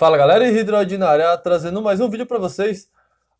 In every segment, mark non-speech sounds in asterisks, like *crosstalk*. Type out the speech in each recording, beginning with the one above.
Fala galera, Hidroid na área, trazendo mais um vídeo para vocês.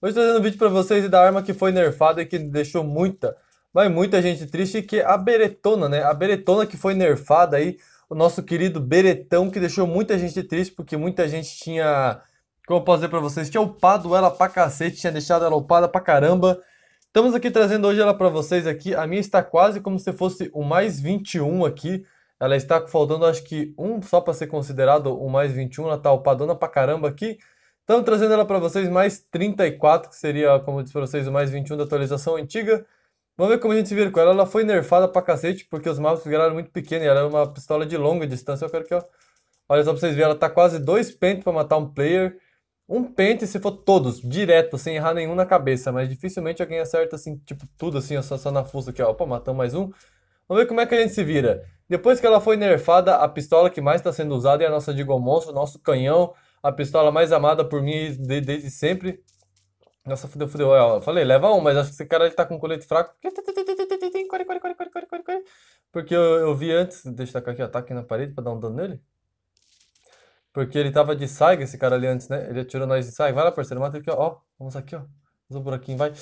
Hoje trazendo um vídeo para vocês da arma que foi nerfada e que deixou muita, mas muita gente triste, que é a Beretona, né? A Beretona que foi nerfada aí, o nosso querido Beretão, que deixou muita gente triste, porque muita gente tinha, como eu posso dizer para vocês, tinha upado ela pra cacete, tinha deixado ela upada pra caramba. Estamos aqui trazendo hoje ela para vocês aqui, a minha está quase como se fosse o mais 21 aqui, ela está faltando, acho que um só para ser considerado o mais 21. Ela está upadona pra caramba aqui. Estamos trazendo ela para vocês mais 34, que seria, como eu disse para vocês, o mais 21 da atualização antiga. Vamos ver como a gente se vira com ela. Ela foi nerfada pra cacete, porque os mapas ficaram muito pequenos e ela era é uma pistola de longa distância. Eu quero que, ó. Olha só para vocês verem, ela tá quase dois pentes para matar um player. Um pente se for todos, direto, sem errar nenhum na cabeça, mas dificilmente alguém acerta assim, tipo, tudo assim, só, só na fuça aqui, ó. Opa, matamos mais um. Vamos ver como é que a gente se vira. Depois que ela foi nerfada, a pistola que mais está sendo usada é a nossa Digo Monstro, nosso canhão, a pistola mais amada por mim desde, desde sempre. Nossa, fudeu, fudeu. Eu falei, leva um, mas acho que esse cara ele tá com colete fraco. Porque eu, eu vi antes, deixa eu tacar aqui, ataque na parede pra dar um dano nele. Porque ele tava de saiga, esse cara ali antes, né? Ele atirou nós de saiga. Vai lá, parceiro, mata ele aqui, ó. ó. Vamos aqui, ó. Usou o buraquinho, vai.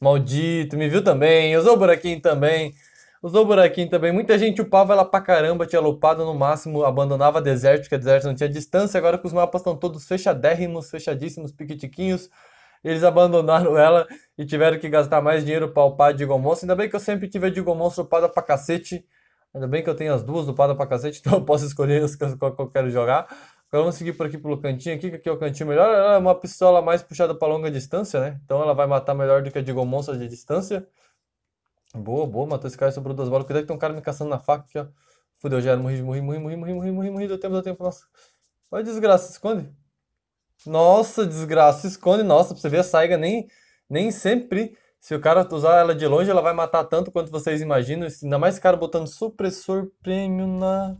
Maldito, me viu também, usou o buraquinho também. Usou o buraquinho também. Muita gente upava ela pra caramba, tinha lupado no máximo, abandonava deserto, porque deserto não tinha distância. Agora que os mapas estão todos fechadérrimos, fechadíssimos, piquitiquinhos, eles abandonaram *laughs* ela e tiveram que gastar mais dinheiro pra upar a Digomonstro. Ainda bem que eu sempre tive a Digomonstro upada pra cacete. Ainda bem que eu tenho as duas upadas pra cacete, *laughs* então eu posso escolher as que eu quero jogar. Agora vamos seguir por aqui pelo cantinho aqui, que aqui é o cantinho melhor. Ela é uma pistola mais puxada para longa distância, né? Então ela vai matar melhor do que a Digomonstro de distância. Boa, boa, matou esse cara e sobrou duas balas. Cuidado que tem um cara me caçando na faca aqui, ó. Fudeu, já era, morri, morri, morri, morri, morri, morri, morri, morri, deu tempo, deu tempo, nossa. Olha desgraça, esconde. Nossa, desgraça, esconde, nossa, pra você ver a Saiga nem, nem sempre... Se o cara usar ela de longe, ela vai matar tanto quanto vocês imaginam. Ainda mais esse cara botando supressor prêmio na.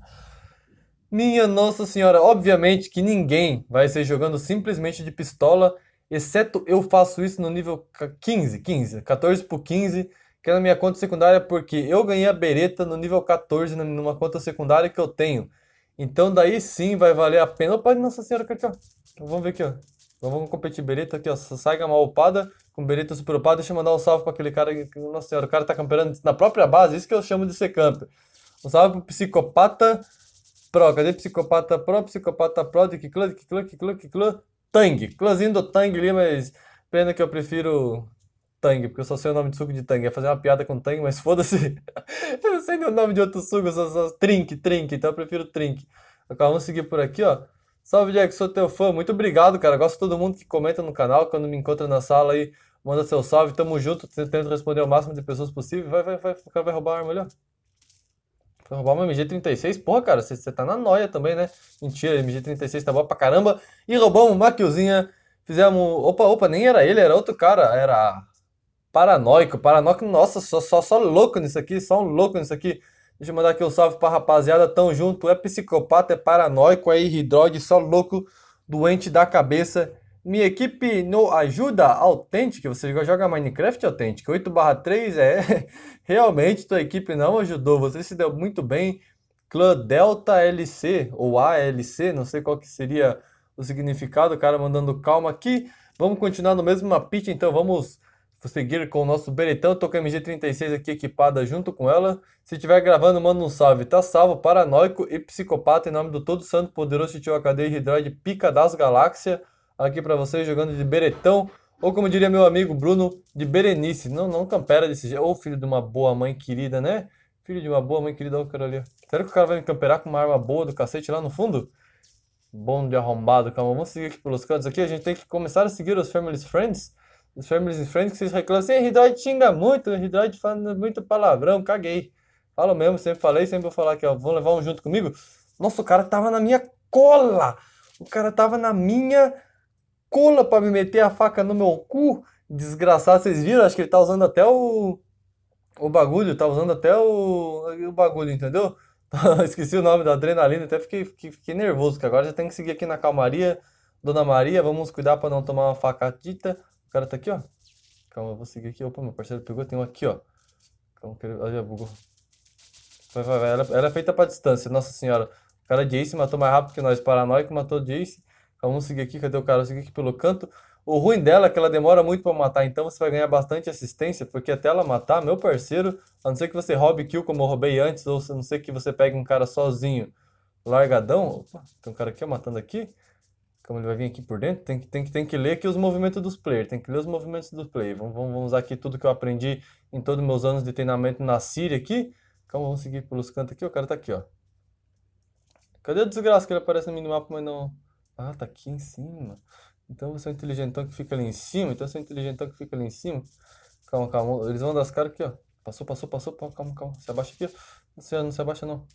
Minha Nossa Senhora, obviamente que ninguém vai ser jogando simplesmente de pistola, exceto eu faço isso no nível 15, 15, 14 por 15 que é na minha conta secundária porque eu ganhei a bereta no nível 14 numa conta secundária que eu tenho. Então daí sim vai valer a pena. Opa, nossa senhora, aqui, ó. Então, vamos ver aqui, ó. Então, vamos competir bereta aqui, ó. Saiga mal upada com bereta super upada. Deixa eu mandar um salve para aquele cara. Que, nossa senhora, o cara tá camperando na própria base. Isso que eu chamo de ser camper. Um salve pro psicopata pro. Cadê psicopata pro? Psicopata pro de que clã, de que clã, que clã, que clã? Tang. Clãzinho do Tang ali, mas pena que eu prefiro Tang, porque eu só sei o nome de suco de Tang. Ia fazer uma piada com Tang, mas *laughs* foda-se. eu não sei nem o nome de outro suco, só, só Trink, Trink, então eu prefiro Trink. Acabamos vamos seguir por aqui, ó. Salve, Jack, sou teu fã. Muito obrigado, cara. Gosto de todo mundo que comenta no canal. Quando me encontra na sala aí, manda seu salve. Tamo junto. Tento responder o máximo de pessoas possível. Vai, vai, vai. O cara vai roubar a arma, ó. Vai roubar uma MG36? Porra, cara, você tá na noia também, né? Mentira, MG36 tá boa pra caramba. E roubamos uma killzinha. Fizemos. Opa, opa, nem era ele, era outro cara. Era paranoico, paranoico, nossa, só, só, só louco nisso aqui, só um louco nisso aqui. Deixa eu mandar aqui um salve pra rapaziada, tão junto, é psicopata, é paranoico, é irridroide, só louco, doente da cabeça. Minha equipe no Ajuda Autêntica, você joga Minecraft Autêntica, 8 barra 3, é, *laughs* realmente tua equipe não ajudou, você se deu muito bem. Clã Delta LC, ou ALC, não sei qual que seria o significado, o cara mandando calma aqui. Vamos continuar no mesmo pitch, então vamos seguir com o nosso beretão. Tô com a MG36 aqui equipada junto com ela. Se estiver gravando, manda um salve. Tá salvo, paranoico e psicopata em nome do Todo Santo Poderoso Tio HD Hidroid Pica das Galáxias. Aqui para vocês jogando de beretão. Ou como diria meu amigo Bruno, de Berenice. Não, não campera desse jeito. Ou filho de uma boa mãe querida, né? Filho de uma boa mãe querida, olha o cara ali. Será que o cara vai me camperar com uma arma boa do cacete lá no fundo? Bom de arrombado, calma. Vamos seguir aqui pelos cantos aqui. A gente tem que começar a seguir os Families Friends os Families and Friends que vocês reclamam assim, Hidroid xinga muito, Hidroid fala muito palavrão, caguei. Falo mesmo, sempre falei, sempre vou falar aqui, ó, vão levar um junto comigo. Nossa, o cara tava na minha cola! O cara tava na minha cola para me meter a faca no meu cu. Desgraçado, vocês viram? Acho que ele tá usando até o. O bagulho, tá usando até o. O bagulho, entendeu? *laughs* Esqueci o nome da adrenalina, até fiquei, fiquei, fiquei nervoso, que agora já tem que seguir aqui na calmaria. Dona Maria, vamos cuidar para não tomar uma facadita. O cara tá aqui, ó. Calma, eu vou seguir aqui. Opa, meu parceiro pegou, tem um aqui, ó. Calma, que ele... já bugou. Vai, vai, vai. ela é feita pra distância, nossa senhora. O cara Ace matou mais rápido que nós. Paranoico matou Jace. Calma, vamos seguir aqui. Cadê o cara? Eu segui aqui pelo canto. O ruim dela é que ela demora muito para matar, então você vai ganhar bastante assistência, porque até ela matar, meu parceiro, a não ser que você roube kill como eu roubei antes, ou a não ser que você pegue um cara sozinho, largadão, opa, tem um cara aqui matando aqui, como ele vai vir aqui por dentro, tem que, tem que, tem que ler aqui os movimentos dos players, tem que ler os movimentos dos players. Vamos, vamos, vamos usar aqui tudo que eu aprendi em todos meus anos de treinamento na Síria aqui. Calma, vamos seguir pelos cantos aqui, o cara tá aqui, ó. Cadê o desgraça que ele aparece no minimapa, mas não... Ah, tá aqui em cima. Então você é um inteligentão que fica ali em cima, então você é um inteligentão que fica ali em cima. Calma, calma, eles vão dar as caras aqui, ó. Passou, passou, passou, calma, calma, calma. Se abaixa aqui, ó. Não se, não se abaixa não.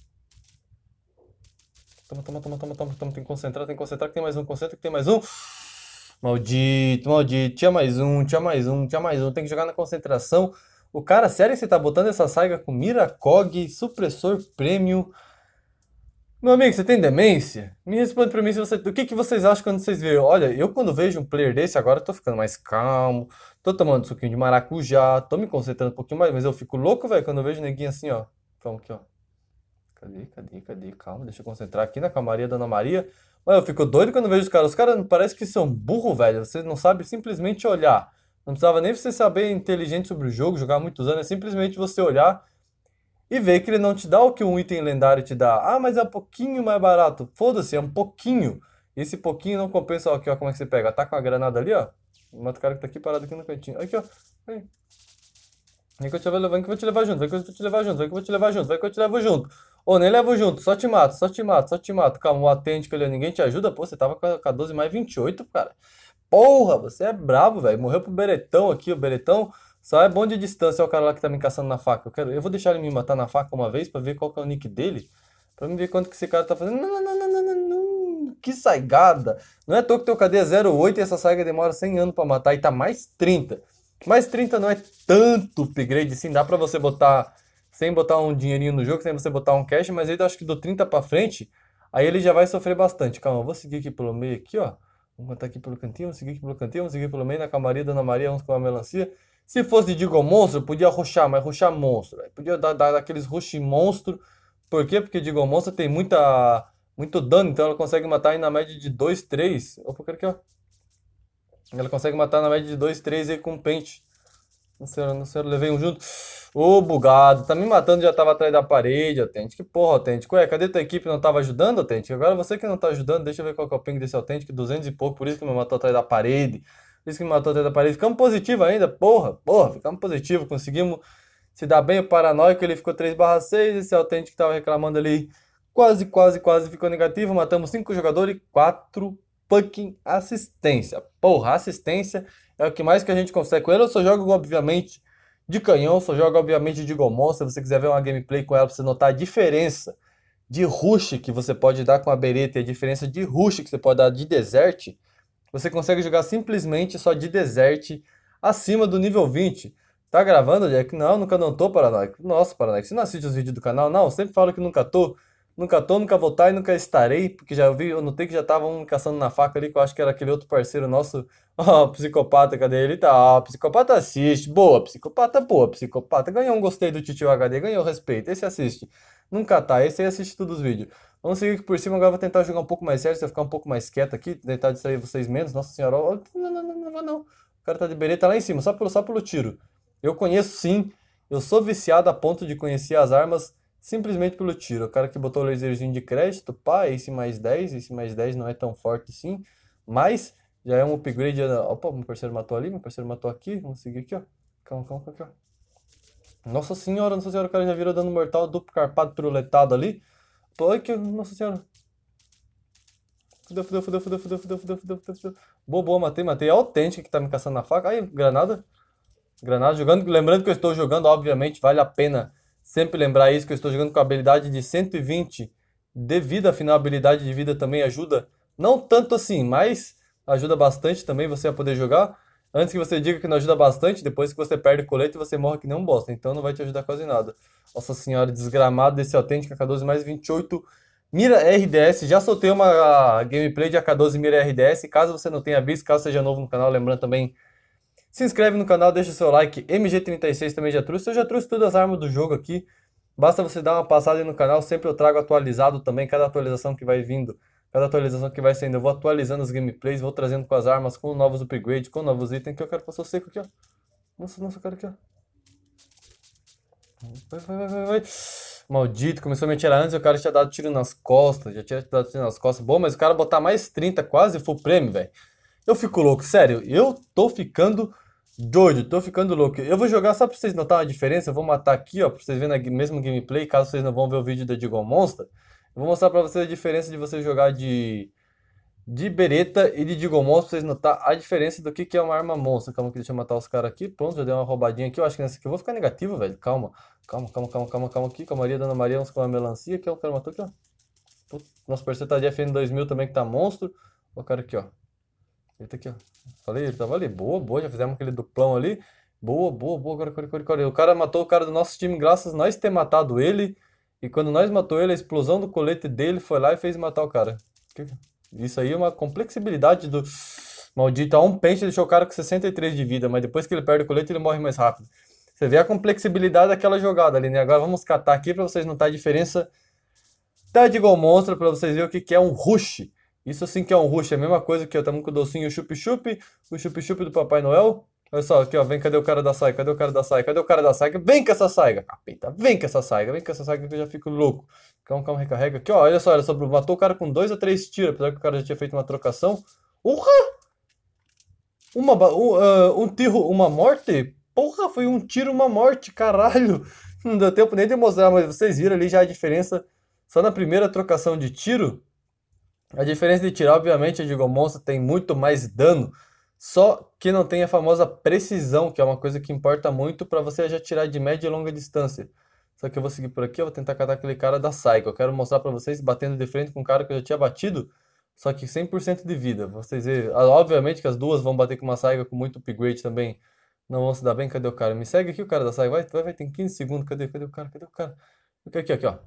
Toma, toma, toma, toma, toma, toma. Tem que concentrar, tem que concentrar, que tem mais um, concentra, que tem mais um. Maldito, maldito. Tinha mais um, tinha mais um, tinha mais um. Tem que jogar na concentração. O cara, sério que você tá botando essa saiga com Miracog, supressor prêmio. Meu amigo, você tem demência? Me responde pra mim se você. O que, que vocês acham quando vocês veem? Olha, eu quando vejo um player desse agora tô ficando mais calmo, tô tomando um suquinho de maracujá, tô me concentrando um pouquinho mais, mas eu fico louco, velho, quando eu vejo neguinho assim, ó. Calma aqui, ó. Cadê, cadê, cadê? Calma, deixa eu concentrar aqui na calmaria da Ana Maria. mano eu fico doido quando vejo os caras. Os caras parece que são burro, velho. Você não sabe simplesmente olhar. Não precisava nem você saber inteligente sobre o jogo, jogar muitos anos. É simplesmente você olhar e ver que ele não te dá o que um item lendário te dá. Ah, mas é um pouquinho mais barato. Foda-se, é um pouquinho. Esse pouquinho não compensa. Ó, aqui, ó, como é que você pega? Tá com a granada ali, ó. Mata o cara que tá aqui parado aqui no cantinho. Aqui, ó. Vem. Vem que eu te levo, vem que eu vou te levar junto. Vem que eu vou te levar junto. Vem que eu vou te levar junto. Vem que eu te levo junto. Ô, nem levo junto, só te mato, só te mato, só te mato. Calma, o atende ele, ninguém te ajuda. Pô, você tava com a 12 mais 28, cara. Porra, você é brabo, velho. Morreu pro Beretão aqui, o Beretão só é bom de distância, é o cara lá que tá me caçando na faca. Eu quero, eu vou deixar ele me matar na faca uma vez para ver qual que é o nick dele, para me ver quanto que esse cara tá fazendo. Não, não, não, não, não, não. Que saigada. Não é à toa que teu KD é 08 e essa saiga demora 100 anos para matar e tá mais 30. Mais 30 não é tanto upgrade sim dá para você botar sem botar um dinheirinho no jogo, sem você botar um cash, mas ele tá, acho que do 30 para frente, aí ele já vai sofrer bastante. Calma, eu vou seguir aqui pelo meio aqui, ó. Vamos botar aqui pelo cantinho, vamos seguir aqui pelo cantinho, vamos seguir pelo meio, na da Ana Maria, vamos com a melancia. Se fosse de ao monstro, podia roxar, mas roxar monstro. Véio. Podia dar, dar aqueles rush monstro. Por quê? Porque Digo Monstro tem muita, muito dano, então ela consegue matar aí na média de 2, 3. Opa, quero aqui, ó. Ela consegue matar na média de 2, 3 aí com pente. Não sei, não sei, levei um junto. Ô, bugado, tá me matando, já tava atrás da parede, Autêntico. Que porra, Autêntico. Ué, cadê tua equipe? Não tava ajudando, Autêntico? Agora você que não tá ajudando, deixa eu ver qual que é o ping desse Autêntico, 200 e pouco, por isso que me matou atrás da parede. Por isso que me matou atrás da parede. Ficamos positivo ainda, porra, porra, ficamos positivo, conseguimos se dar bem. O paranoico, ele ficou 3 6, esse Autêntico tava reclamando ali, quase, quase, quase ficou negativo. Matamos 5 jogadores, 4 fucking assistência. Porra, assistência é o que mais que a gente consegue com ele. Eu só jogo, obviamente de canhão, só joga obviamente de Gomon. Se você quiser ver uma gameplay com ela para você notar a diferença de rush que você pode dar com a bereta e a diferença de rush que você pode dar de desert, você consegue jogar simplesmente só de desert acima do nível 20. Tá gravando, Jack? Não, nunca não tô, Paranoico. Nossa, Paranoico, você não assiste os vídeos do canal? Não, sempre falo que nunca tô. Nunca tô, nunca vou tá e nunca estarei, porque já vi, eu notei que já tava um caçando na faca ali, que eu acho que era aquele outro parceiro nosso, *laughs* ó, oh, psicopata, cadê ele? Tá, ó, oh, psicopata assiste, boa, psicopata, boa, psicopata, ganhou um gostei do Titio HD, ganhou respeito, esse assiste. Nunca tá, esse aí assiste todos os vídeos. Vamos seguir aqui por cima, agora vou tentar jogar um pouco mais sério, se eu ficar um pouco mais quieto aqui, tentar distrair vocês menos, nossa senhora, não, não, não, não, não, o cara tá de bereta lá em cima, só pelo, só pelo tiro. Eu conheço sim, eu sou viciado a ponto de conhecer as armas simplesmente pelo tiro. O cara que botou o laserzinho de crédito, pá, esse mais 10, esse mais 10 não é tão forte assim, mas já é um upgrade. Opa, meu parceiro matou ali, meu parceiro matou aqui, vamos seguir aqui, ó. Calma, calma, calma. calma. Nossa senhora, nossa senhora, o cara já virou dando mortal, duplo carpado, piruletado ali. Pô, que, nossa senhora. Fudeu, fudeu, fudeu, fudeu, fudeu, fudeu, fudeu, fudeu, fudeu, fudeu. Boa, boa, matei, matei. É autêntica que tá me caçando na faca. Aí, granada. Granada jogando. Lembrando que eu estou jogando, obviamente, vale a pena Sempre lembrar isso que eu estou jogando com a habilidade de 120 de vida, afinal a habilidade de vida também ajuda, não tanto assim, mas ajuda bastante também você a poder jogar. Antes que você diga que não ajuda bastante, depois que você perde o colete, você morre que não bosta. Então não vai te ajudar quase nada. Nossa senhora, desgramado desse autêntico AK12 mais 28 Mira RDS. Já soltei uma gameplay de AK12 Mira RDS. Caso você não tenha visto, caso seja novo no canal, lembrando também se inscreve no canal, deixa seu like. MG36 também já trouxe. Eu já trouxe todas as armas do jogo aqui. Basta você dar uma passada no canal, sempre eu trago atualizado também cada atualização que vai vindo. Cada atualização que vai saindo, eu vou atualizando as gameplays, vou trazendo com as armas, com novos upgrades, com novos itens que eu quero passar seco aqui, ó. Nossa, nossa, cara quero aqui, ó. Vai, vai, vai, vai, Maldito, começou a me atirar antes e o cara tinha dado tiro nas costas. Já tinha dado tiro nas costas. Bom, mas o cara botar mais 30 quase, full prêmio, velho. Eu fico louco, sério. Eu tô ficando Doido, tô ficando louco. Eu vou jogar só pra vocês notarem a diferença. Eu vou matar aqui, ó, pra vocês verem a mesmo gameplay, caso vocês não vão ver o vídeo da Digimon Monster. Eu vou mostrar pra vocês a diferença de você jogar de de Beretta e de Monster, pra vocês notar a diferença do que, que é uma arma monstro. Calma que deixa eu matar os caras aqui. Pronto, já dei uma roubadinha aqui. Eu acho que nessa aqui eu vou ficar negativo, velho. Calma, calma, calma, calma, calma, calma aqui. Maria, Dona Maria, vamos com a melancia. Aqui, ó, o cara matou aqui, ó. Nosso parceiro tá de FN2000 também, que tá monstro. O cara aqui, ó. Ele tá aqui, ó. Falei, ele tava tá, ali. Boa, boa. Já fizemos aquele duplão ali. Boa, boa, boa. Agora, agora, agora, agora. O cara matou o cara do nosso time, graças a nós ter matado ele. E quando nós matou ele, a explosão do colete dele foi lá e fez matar o cara. Isso aí é uma complexibilidade do. Maldito, a um pente deixou o cara com 63 de vida, mas depois que ele perde o colete, ele morre mais rápido. Você vê a complexibilidade daquela jogada ali, né? Agora vamos catar aqui para vocês notarem a diferença tá de gol Monstro, para vocês verem o que, que é um rush. Isso sim que é um rush, é a mesma coisa que eu tamo com o docinho chup-chup, o chup-chup do Papai Noel. Olha só, aqui ó, vem, cadê o cara da saiga? Cadê o cara da saiga? Cadê o cara da saiga? Vem com essa saiga, capeta, vem com essa saiga, vem com essa saiga que eu já fico louco. Calma, calma, recarrega aqui, ó, olha só, olha só, matou o cara com dois a três tiros, apesar que o cara já tinha feito uma trocação. Urra! Uma, um, uh, um tiro, uma morte? Porra, foi um tiro, uma morte, caralho! *laughs* Não deu tempo nem de mostrar, mas vocês viram ali já a diferença só na primeira trocação de tiro. A diferença de tirar, obviamente, a de Gomonça tem muito mais dano, só que não tem a famosa precisão, que é uma coisa que importa muito para você já tirar de média e longa distância. Só que eu vou seguir por aqui, eu vou tentar catar aquele cara da Psycho. Eu quero mostrar para vocês batendo de frente com um cara que eu já tinha batido, só que 100% de vida. Vocês veem, ah, obviamente que as duas vão bater com uma Psycho com muito upgrade também. Não vão se dar bem, cadê o cara? Me segue aqui o cara da Psycho, vai, vai, vai tem 15 segundos, cadê, cadê o cara, cadê o cara? Fica aqui, aqui, ó.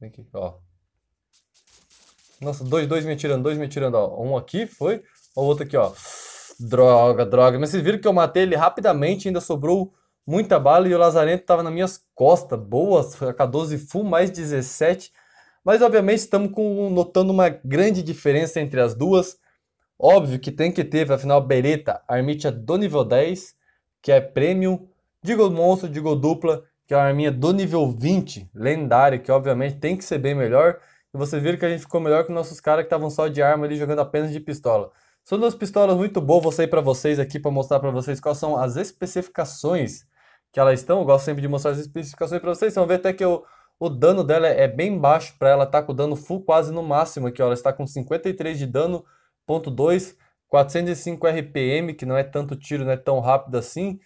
Vem aqui, ó. Nossa, dois, dois me atirando, dois me atirando, ó. Um aqui foi, o outro aqui, ó. Droga, droga. Mas vocês viram que eu matei ele rapidamente, ainda sobrou muita bala e o Lazarento tava nas minhas costas. Boas, K12 full mais 17. Mas obviamente estamos com, notando uma grande diferença entre as duas. Óbvio que tem que ter, afinal, Beretta Armitia do nível 10, que é premium, digo monstro, digo dupla, que é uma arminha do nível 20, lendária, que obviamente tem que ser bem melhor. E vocês viram que a gente ficou melhor que nossos caras que estavam só de arma ali jogando apenas de pistola. São duas pistolas muito boas, vou sair para vocês aqui para mostrar para vocês quais são as especificações que elas estão. Eu gosto sempre de mostrar as especificações para vocês. Vocês vão ver até que o o dano dela é bem baixo para ela estar tá com dano full quase no máximo aqui. Ó. Ela está com 53 de dano, ponto 2, 405 RPM, que não é tanto tiro, não é tão rápido assim.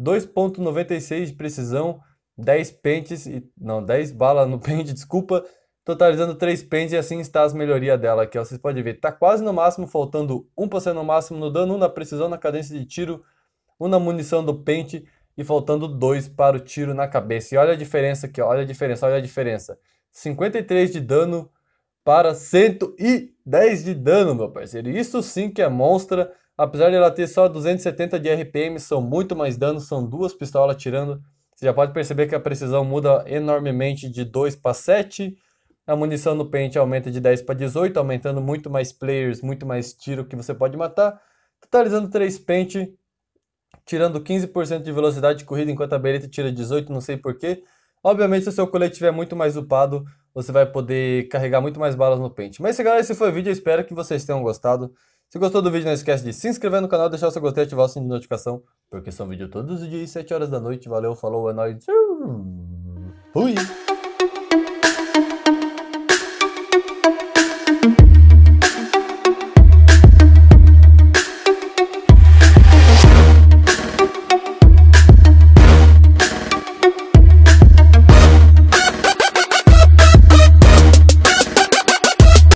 2.96 de precisão, 10 pentes, e, não, 10 balas no *laughs* pente, desculpa totalizando 3 pentes e assim está as melhorias dela aqui. Ó. Vocês podem ver, está quase no máximo, faltando 1% no máximo no dano, 1 na precisão, na cadência de tiro, 1 na munição do pente e faltando 2 para o tiro na cabeça. E olha a diferença aqui, ó. olha a diferença, olha a diferença. 53 de dano para 110 de dano, meu parceiro. Isso sim que é monstra. Apesar de ela ter só 270 de RPM, são muito mais danos, são duas pistolas tirando. Você já pode perceber que a precisão muda enormemente de 2 para 7 a munição no pente aumenta de 10 para 18, aumentando muito mais players, muito mais tiro que você pode matar. Totalizando 3 pente, tirando 15% de velocidade de corrida, enquanto a bereta tira 18, não sei porquê. Obviamente, se o seu colete estiver muito mais upado, você vai poder carregar muito mais balas no pente. Mas, galera, esse foi o vídeo. Eu espero que vocês tenham gostado. Se gostou do vídeo, não esquece de se inscrever no canal, deixar o seu gostei e ativar o sininho de notificação, porque são vídeos todos os dias, 7 horas da noite. Valeu, falou, é nóis. Fui!